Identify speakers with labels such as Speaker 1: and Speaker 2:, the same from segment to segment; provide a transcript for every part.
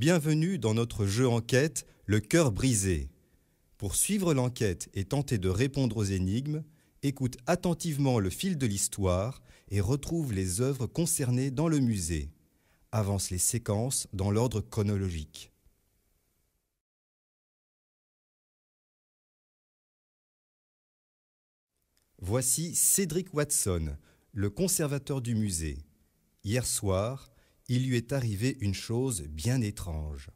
Speaker 1: Bienvenue dans notre jeu enquête Le cœur brisé. Pour suivre l'enquête et tenter de répondre aux énigmes, écoute attentivement le fil de l'histoire et retrouve les œuvres concernées dans le musée. Avance les séquences dans
Speaker 2: l'ordre chronologique. Voici Cédric Watson,
Speaker 1: le conservateur du musée. Hier soir, il lui est arrivé une chose bien étrange.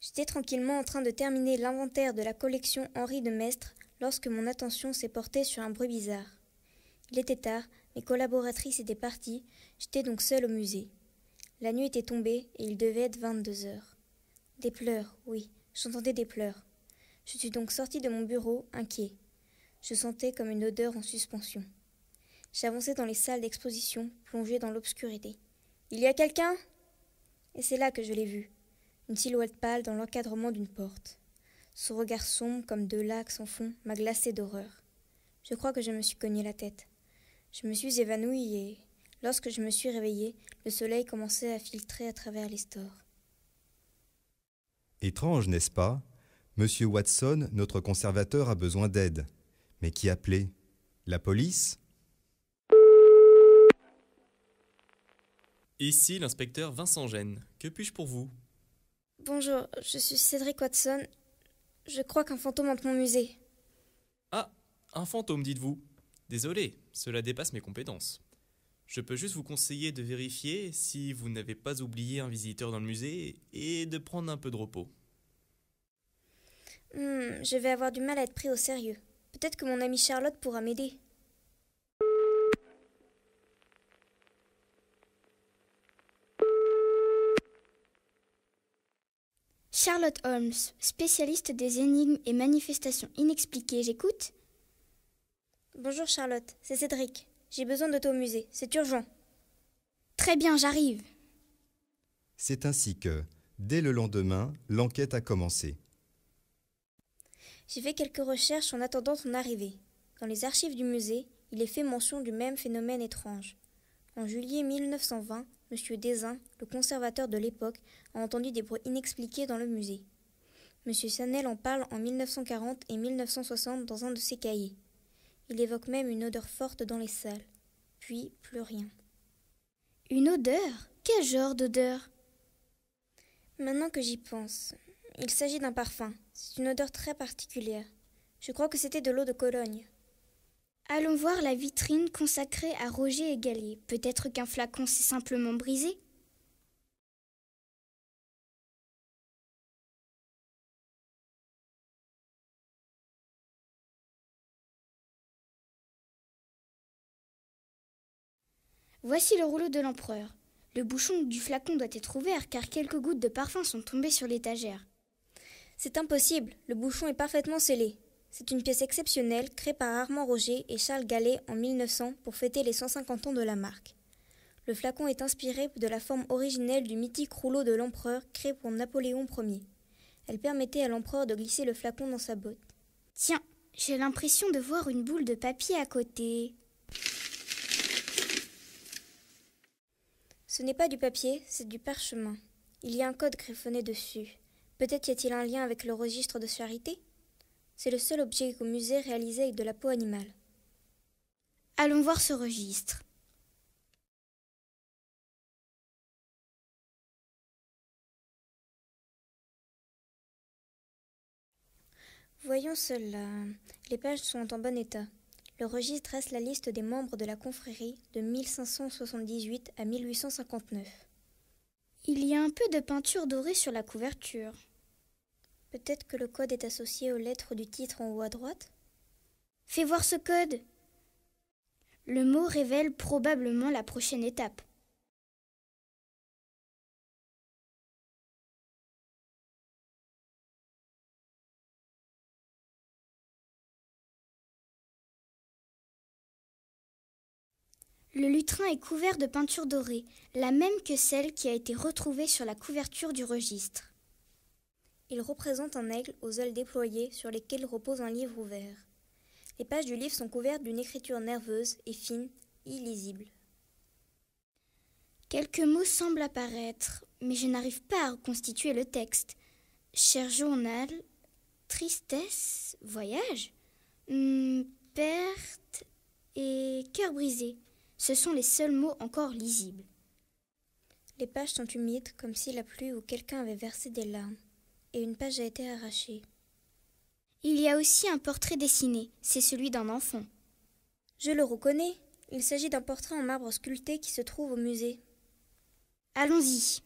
Speaker 3: J'étais tranquillement en train de terminer l'inventaire de la collection Henri de Mestre lorsque mon attention s'est portée sur un bruit bizarre. Il était tard, mes collaboratrices étaient parties, j'étais donc seule au musée. La nuit était tombée et il devait être 22 heures. Des pleurs, oui, j'entendais des pleurs. Je suis donc sortie de mon bureau, inquiet. Je sentais comme une odeur en suspension. J'avançais dans les salles d'exposition, plongée dans l'obscurité. Il y a quelqu'un Et c'est là que je l'ai vu, une silhouette pâle dans l'encadrement d'une porte. Son regard sombre comme deux lacs sans fond m'a glacé d'horreur. Je crois que je me suis cogné la tête. Je me suis évanouie et, lorsque je me suis réveillée, le soleil commençait à filtrer à travers les stores.
Speaker 1: Étrange, n'est-ce pas Monsieur Watson, notre conservateur, a besoin d'aide. Mais qui appeler La police Ici l'inspecteur Vincent Gênes. Que puis-je pour vous
Speaker 3: Bonjour, je suis Cédric Watson. Je crois qu'un fantôme entre mon musée.
Speaker 1: Ah, un fantôme, dites-vous Désolé, cela dépasse mes compétences. Je peux juste vous conseiller de vérifier si vous n'avez pas oublié un visiteur dans le musée et de prendre un peu de repos.
Speaker 3: Hmm, je vais avoir du mal à être pris au sérieux. Peut-être que mon ami Charlotte pourra m'aider. Charlotte Holmes, spécialiste des énigmes et manifestations inexpliquées, j'écoute. Bonjour Charlotte, c'est Cédric. J'ai besoin de toi au musée, c'est urgent. Très bien, j'arrive.
Speaker 1: C'est ainsi que, dès le lendemain, l'enquête a commencé.
Speaker 3: J'ai fait quelques recherches en attendant ton arrivée. Dans les archives du musée, il est fait mention du même phénomène étrange. En juillet 1920, M. Désin, le conservateur de l'époque, a entendu des bruits inexpliqués dans le musée. M. Sannel en parle en 1940 et 1960 dans un de ses cahiers. Il évoque même une odeur forte dans les salles. Puis plus rien. Une odeur Quel genre d'odeur Maintenant que j'y pense, il s'agit d'un parfum. C'est une odeur très particulière. Je crois que c'était de l'eau de Cologne. Allons voir la vitrine
Speaker 2: consacrée à Roger et Gallier. Peut-être qu'un flacon s'est simplement brisé Voici le rouleau de l'empereur. Le bouchon du flacon doit être
Speaker 3: ouvert car quelques gouttes de parfum sont tombées sur l'étagère. C'est impossible, le bouchon est parfaitement scellé. C'est une pièce exceptionnelle créée par Armand Roger et Charles Gallet en 1900 pour fêter les 150 ans de la marque. Le flacon est inspiré de la forme originelle du mythique rouleau de l'empereur créé pour Napoléon Ier. Elle permettait à l'empereur de glisser le flacon dans sa botte. Tiens, j'ai l'impression de voir une boule de papier à côté. Ce n'est pas du papier, c'est du parchemin. Il y a un code griffonné dessus. Peut-être y a-t-il un lien avec le registre de charité
Speaker 2: c'est le seul objet au musée réalisé avec de la peau animale. Allons voir ce registre. Voyons cela. Les pages sont en bon état. Le registre reste la liste des membres
Speaker 3: de la confrérie de 1578 à 1859. Il y a un peu de peinture dorée sur la couverture. Peut-être que le code est associé aux lettres du titre en haut à droite Fais voir ce code Le
Speaker 2: mot révèle probablement la prochaine étape. Le lutrin est couvert de peinture dorée, la même que celle qui a été retrouvée
Speaker 3: sur la couverture du registre. Il représente un aigle aux ailes déployées sur lesquelles repose un livre ouvert. Les pages du livre sont couvertes d'une écriture nerveuse et fine, illisible. Quelques mots semblent apparaître, mais je n'arrive pas à reconstituer le texte. Cher journal, tristesse, voyage, hum, perte et cœur brisé. Ce sont les seuls mots encore lisibles. Les pages sont humides, comme si la pluie ou quelqu'un avait versé des larmes et une page a été arrachée. Il y a aussi un portrait dessiné, c'est celui d'un enfant. Je le reconnais,
Speaker 2: il s'agit d'un portrait en marbre sculpté qui se trouve au musée. Allons-y.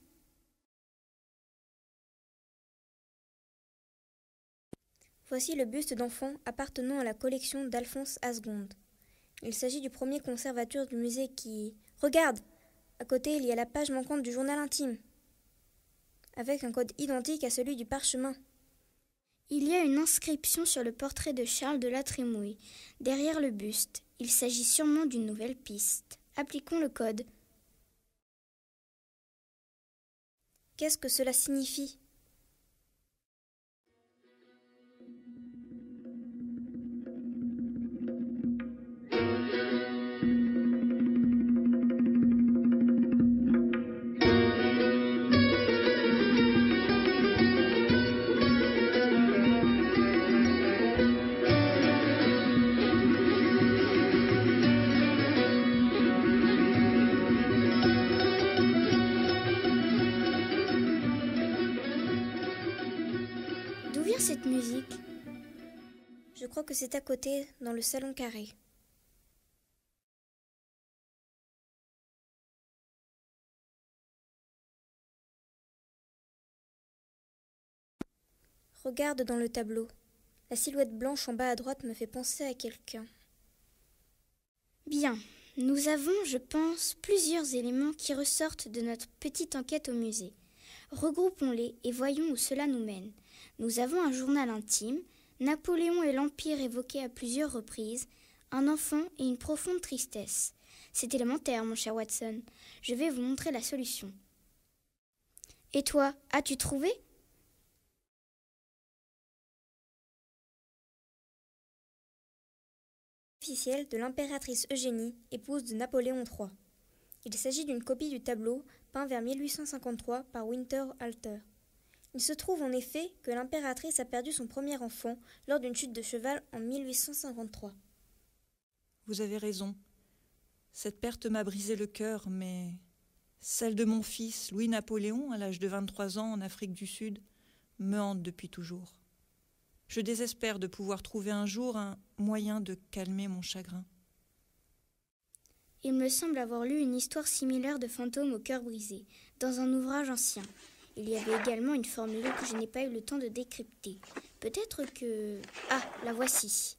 Speaker 2: Voici le buste d'enfant appartenant à la collection d'Alphonse Asgonde. Il s'agit du premier
Speaker 3: conservateur du musée qui... Regarde À côté, il y a la page manquante du journal intime avec un code identique à celui du parchemin. Il y a une inscription sur le portrait de Charles de la Trémouille, derrière le buste. Il s'agit sûrement d'une
Speaker 2: nouvelle piste. Appliquons le code. Qu'est-ce que cela signifie
Speaker 3: cette musique
Speaker 2: Je crois que c'est à côté, dans le salon carré. Regarde dans le tableau. La silhouette blanche en bas à droite me fait penser à quelqu'un. Bien,
Speaker 3: nous avons, je pense, plusieurs éléments qui ressortent de notre petite enquête au musée. Regroupons-les et voyons où cela nous mène. Nous avons un journal intime, Napoléon et l'Empire évoqués à plusieurs reprises, un enfant et une profonde tristesse. C'est élémentaire, mon cher Watson. Je vais vous montrer la solution.
Speaker 2: Et toi, as-tu trouvé officiel de l'impératrice Eugénie,
Speaker 3: épouse de Napoléon III. Il s'agit d'une copie du tableau peint vers 1853 par Winter Il se trouve en effet que l'impératrice a perdu son premier enfant lors d'une chute de cheval en 1853. Vous avez raison. Cette perte m'a brisé le cœur, mais celle de mon fils, Louis-Napoléon, à l'âge de 23 ans en Afrique du Sud, me hante depuis toujours. Je désespère de pouvoir trouver un jour un moyen de calmer mon chagrin. Il me semble avoir lu une histoire similaire de fantômes au cœur brisé, dans un ouvrage ancien. Il y avait également une formule que je n'ai pas eu le temps de décrypter. Peut-être que... Ah, la voici.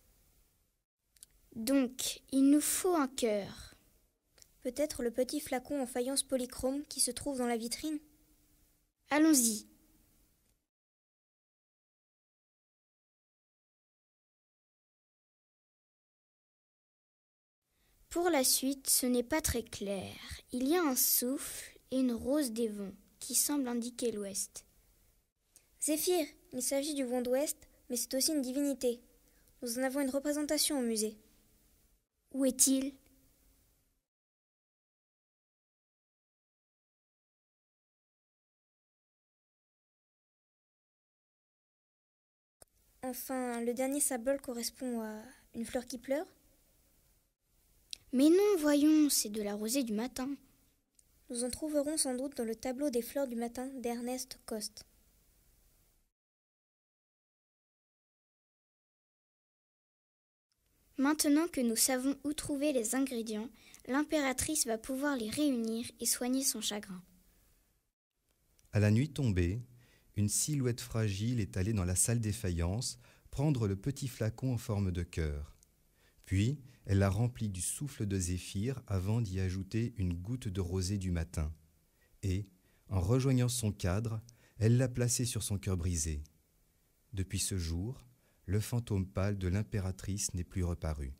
Speaker 3: Donc, il nous faut un cœur. Peut-être le petit flacon en faïence polychrome qui se trouve dans la vitrine
Speaker 2: Allons-y. Pour la suite, ce n'est pas très clair. Il y a un souffle et une rose des vents qui semblent
Speaker 3: indiquer l'ouest. Zéphyr, il s'agit du vent d'ouest, mais c'est aussi une
Speaker 2: divinité. Nous en avons une représentation au musée. Où est-il Enfin, le dernier symbole correspond à une fleur qui pleure mais non,
Speaker 3: voyons, c'est de la rosée du matin. Nous en trouverons sans doute dans le tableau des fleurs du matin
Speaker 2: d'Ernest Coste. Maintenant que nous savons où trouver les ingrédients,
Speaker 3: l'impératrice va pouvoir les réunir et soigner son chagrin.
Speaker 1: À la nuit tombée, une silhouette fragile est allée dans la salle des faïences prendre le petit flacon en forme de cœur. Puis, elle la remplit du souffle de Zéphyr avant d'y ajouter une goutte de rosée du matin. Et, en rejoignant son cadre, elle l'a placé sur son cœur brisé. Depuis ce jour, le
Speaker 2: fantôme pâle de l'impératrice n'est plus reparu.